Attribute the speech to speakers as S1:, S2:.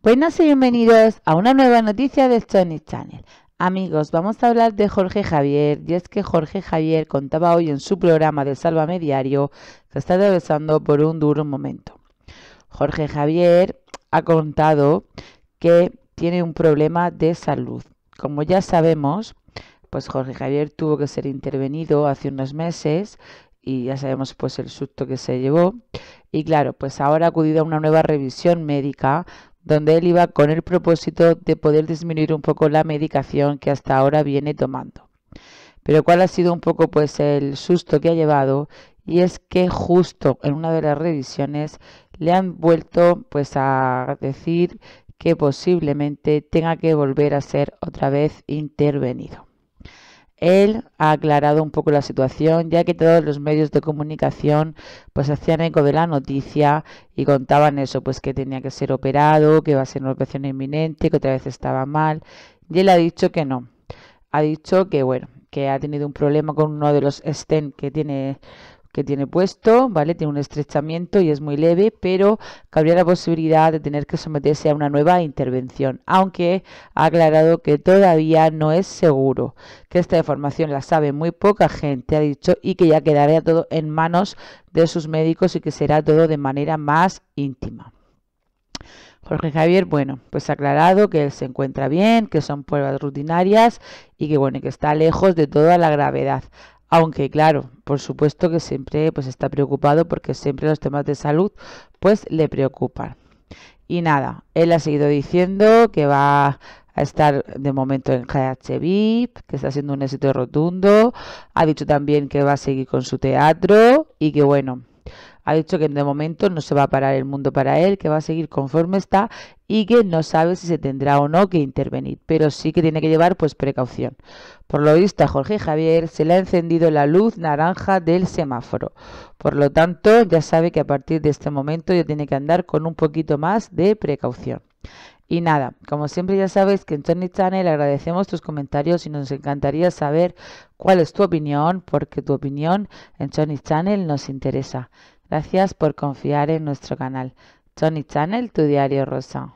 S1: Buenas y bienvenidos a una nueva noticia de Sony Channel. Amigos, vamos a hablar de Jorge Javier, y es que Jorge Javier contaba hoy en su programa del Sálvame Diario que está atravesando por un duro momento. Jorge Javier ha contado que tiene un problema de salud. Como ya sabemos, pues Jorge Javier tuvo que ser intervenido hace unos meses y ya sabemos pues el susto que se llevó. Y claro, pues ahora ha acudido a una nueva revisión médica donde él iba con el propósito de poder disminuir un poco la medicación que hasta ahora viene tomando. Pero cuál ha sido un poco pues el susto que ha llevado y es que justo en una de las revisiones le han vuelto pues a decir que posiblemente tenga que volver a ser otra vez intervenido. Él ha aclarado un poco la situación, ya que todos los medios de comunicación pues hacían eco de la noticia y contaban eso, pues que tenía que ser operado, que iba a ser una operación inminente, que otra vez estaba mal. Y él ha dicho que no. Ha dicho que bueno, que ha tenido un problema con uno de los stent que tiene que tiene puesto, ¿vale? Tiene un estrechamiento y es muy leve, pero cabría la posibilidad de tener que someterse a una nueva intervención, aunque ha aclarado que todavía no es seguro, que esta deformación la sabe muy poca gente, ha dicho, y que ya quedaría todo en manos de sus médicos y que será todo de manera más íntima. Jorge Javier, bueno, pues ha aclarado que él se encuentra bien, que son pruebas rutinarias y que bueno, que está lejos de toda la gravedad. Aunque claro, por supuesto que siempre pues está preocupado porque siempre los temas de salud pues le preocupan. Y nada, él ha seguido diciendo que va a estar de momento en GHVIP, que está siendo un éxito rotundo. Ha dicho también que va a seguir con su teatro y que bueno, ha dicho que de momento no se va a parar el mundo para él, que va a seguir conforme está y que no sabe si se tendrá o no que intervenir, pero sí que tiene que llevar pues precaución. Por lo visto a Jorge Javier se le ha encendido la luz naranja del semáforo. Por lo tanto, ya sabe que a partir de este momento ya tiene que andar con un poquito más de precaución. Y nada, como siempre ya sabéis que en Tony Channel agradecemos tus comentarios y nos encantaría saber cuál es tu opinión, porque tu opinión en Tony Channel nos interesa. Gracias por confiar en nuestro canal. Tony Channel, tu diario rosa.